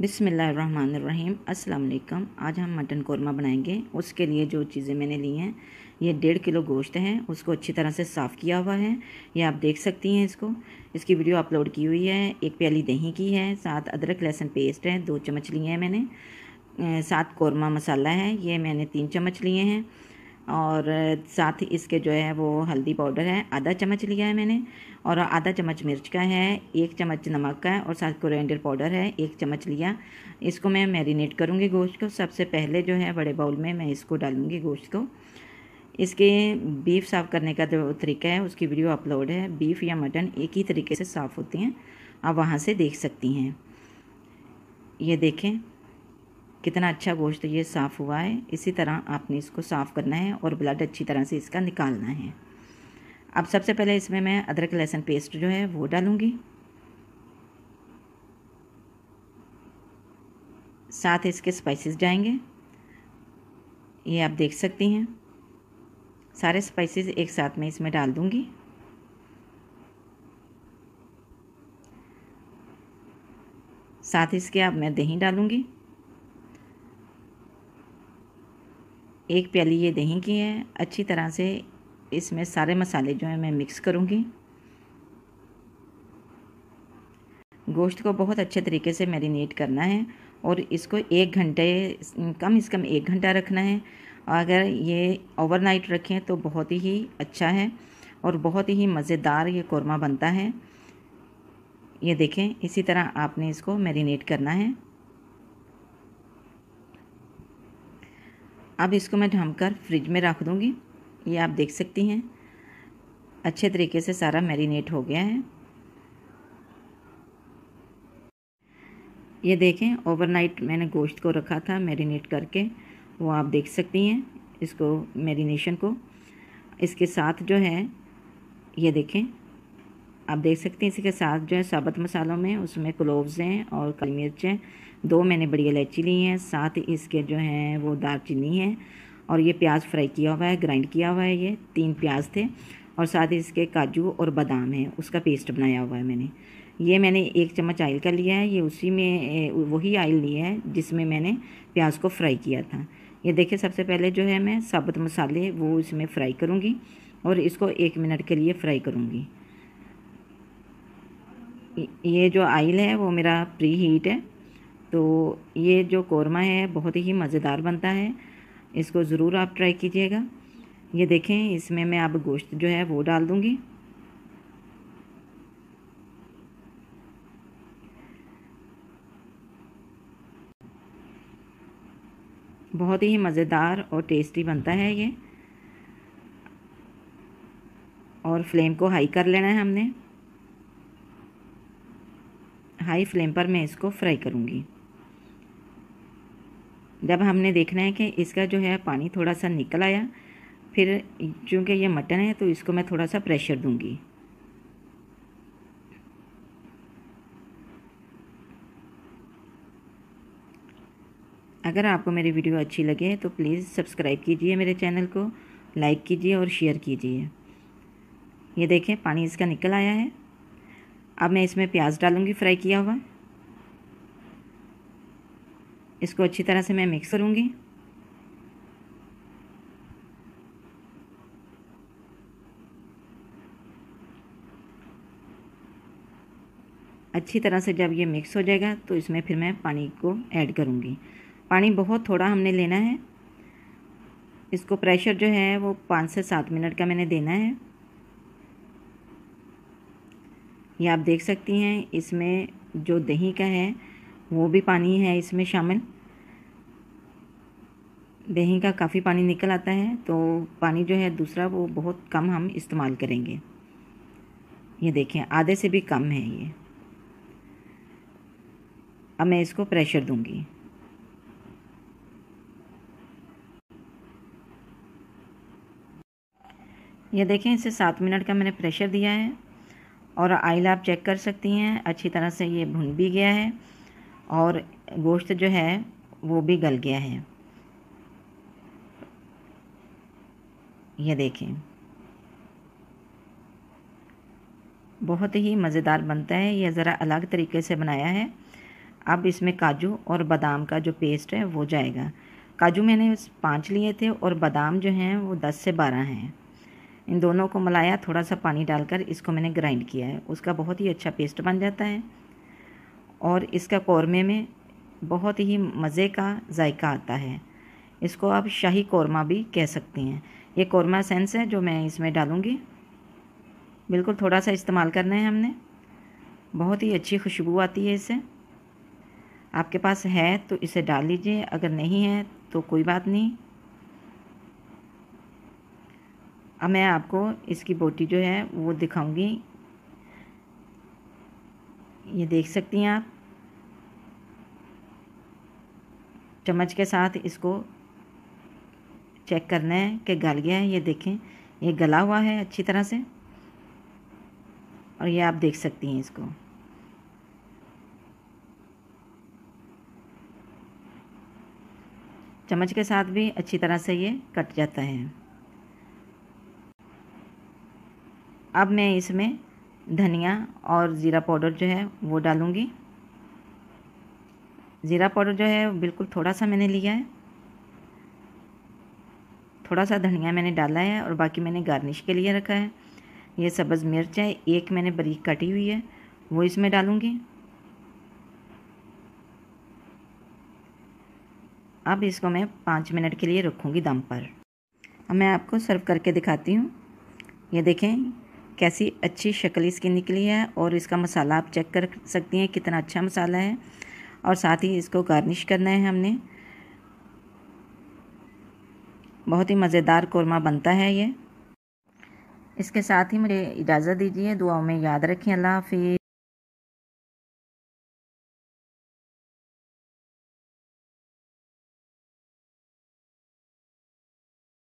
बिसमीम् अल्लाम आज हम मटन कौरमा बनाएंगे उसके लिए जो चीज़ें मैंने ली हैं ये डेढ़ किलो गोश्त है उसको अच्छी तरह से साफ़ किया हुआ है ये आप देख सकती हैं इसको इसकी वीडियो अपलोड की हुई है एक प्याली दही की है साथ अदरक लहसुन पेस्ट है दो चम्मच लिए हैं मैंने साथ कौरमा मसाला है ये मैंने तीन चम्मच लिए हैं और साथ ही इसके जो है वो हल्दी पाउडर है आधा चम्मच लिया है मैंने और आधा चम्मच मिर्च का है एक चम्मच नमक का है और साथ कोरिएंडर पाउडर है एक चम्मच लिया इसको मैं मैरिनेट करूँगी गोश्त को सबसे पहले जो है बड़े बाउल में मैं इसको डालूँगी गोश्त को इसके बीफ साफ़ करने का जो तरीका है उसकी वीडियो अपलोड है बीफ या मटन एक ही तरीके से साफ़ होती हैं आप वहाँ से देख सकती हैं ये देखें कितना अच्छा गोश्त ये साफ़ हुआ है इसी तरह आपने इसको साफ़ करना है और ब्लड अच्छी तरह से इसका निकालना है अब सबसे पहले इसमें मैं अदरक लहसुन पेस्ट जो है वो डालूँगी साथ इसके स्पाइसेस जाएंगे ये आप देख सकती हैं सारे स्पाइसेस एक साथ में इसमें डाल दूँगी साथ इसके अब मैं दही डालूँगी एक प्याली ये दही की है अच्छी तरह से इसमें सारे मसाले जो हैं मैं मिक्स करूँगी गोश्त को बहुत अच्छे तरीके से मैरिनेट करना है और इसको एक घंटे कम से कम एक घंटा रखना है अगर ये ओवरनाइट रखें तो बहुत ही अच्छा है और बहुत ही मज़ेदार ये कोरमा बनता है ये देखें इसी तरह आपने इसको मैरिनेट करना है अब इसको मैं ढम कर फ्रिज में रख दूँगी ये आप देख सकती हैं अच्छे तरीके से सारा मैरिनेट हो गया है ये देखें ओवरनाइट मैंने गोश्त को रखा था मैरिनेट करके वो आप देख सकती हैं इसको मैरिनेशन को इसके साथ जो है ये देखें आप देख सकते हैं इसके साथ जो है साबत मसालों में उसमें क्लोव्स हैं और काली मिर्च हैं दो मैंने बड़ी इलायची ली है साथ इसके जो हैं वो दालचीनी है और ये प्याज फ्राई किया हुआ है ग्राइंड किया हुआ है ये तीन प्याज थे और साथ ही इसके काजू और बादाम है उसका पेस्ट बनाया हुआ है मैंने ये मैंने एक चम्मच आयल का लिया है ये उसी में वही आयल लिया है जिसमें मैंने प्याज को फ्राई किया था ये देखिए सबसे पहले जो है मैं साबुत मसाले वो इसमें फ्राई करूँगी और इसको एक मिनट के लिए फ्राई करूँगी ये जो आयल है वो मेरा प्री हीट है तो ये जो कौरमा है बहुत ही मज़ेदार बनता है इसको ज़रूर आप ट्राई कीजिएगा ये देखें इसमें मैं अब गोश्त जो है वो डाल दूँगी बहुत ही मज़ेदार और टेस्टी बनता है ये और फ्लेम को हाई कर लेना है हमने हाई फ्लेम पर मैं इसको फ्राई करूँगी जब हमने देखना है कि इसका जो है पानी थोड़ा सा निकल आया फिर चूँकि ये मटन है तो इसको मैं थोड़ा सा प्रेशर दूँगी अगर आपको मेरी वीडियो अच्छी लगे तो प्लीज़ सब्सक्राइब कीजिए मेरे चैनल को लाइक कीजिए और शेयर कीजिए ये देखें पानी इसका निकल आया है अब मैं इसमें प्याज डालूँगी फ्राई किया हुआ इसको अच्छी तरह से मैं मिक्स करूँगी अच्छी तरह से जब ये मिक्स हो जाएगा तो इसमें फिर मैं पानी को ऐड करूँगी पानी बहुत थोड़ा हमने लेना है इसको प्रेशर जो है वो पाँच से सात मिनट का मैंने देना है ये आप देख सकती हैं इसमें जो दही का है वो भी पानी है इसमें शामिल दही का काफ़ी पानी निकल आता है तो पानी जो है दूसरा वो बहुत कम हम इस्तेमाल करेंगे ये देखें आधे से भी कम है ये अब मैं इसको प्रेशर दूंगी ये देखें इसे सात मिनट का मैंने प्रेशर दिया है और आयल आप चेक कर सकती हैं अच्छी तरह से ये भुन भी गया है और गोश्त जो है वो भी गल गया है ये देखें बहुत ही मज़ेदार बनता है यह ज़रा अलग तरीके से बनाया है अब इसमें काजू और बादाम का जो पेस्ट है वो जाएगा काजू मैंने पाँच लिए थे और बादाम जो हैं वो दस से बारह हैं इन दोनों को मलाया थोड़ा सा पानी डालकर इसको मैंने ग्राइंड किया है उसका बहुत ही अच्छा पेस्ट बन जाता है और इसका कौरमे में बहुत ही मज़े का जायका आता है इसको आप शाही कौरमा भी कह सकती हैं ये कौरमा सेंस है जो मैं इसमें डालूँगी बिल्कुल थोड़ा सा इस्तेमाल करना है हमने बहुत ही अच्छी खुशबू आती है इसे आपके पास है तो इसे डाल लीजिए अगर नहीं है तो कोई बात नहीं अब मैं आपको इसकी बोटी जो है वो दिखाऊंगी ये देख सकती हैं आप चम्मच के साथ इसको चेक करना है कि गल गया है ये देखें ये गला हुआ है अच्छी तरह से और ये आप देख सकती हैं इसको चम्मच के साथ भी अच्छी तरह से ये कट जाता है अब मैं इसमें धनिया और ज़ीरा पाउडर जो है वो डालूँगी ज़ीरा पाउडर जो है बिल्कुल थोड़ा सा मैंने लिया है थोड़ा सा धनिया मैंने डाला है और बाकी मैंने गार्निश के लिए रखा है ये सब्ज़ मिर्च है एक मैंने बारीक काटी हुई है वो इसमें डालूँगी अब इसको मैं पाँच मिनट के लिए रखूँगी दम पर अब मैं आपको सर्व करके दिखाती हूँ ये देखें कैसी अच्छी शक्ल इसकी निकली है और इसका मसाला आप चेक कर सकती हैं कितना अच्छा मसाला है और साथ ही इसको गार्निश करना है हमने बहुत ही मज़ेदार कौरमा बनता है ये इसके साथ ही मुझे इजाज़त दीजिए दुआओं में याद रखें अल्लाह हाफिज़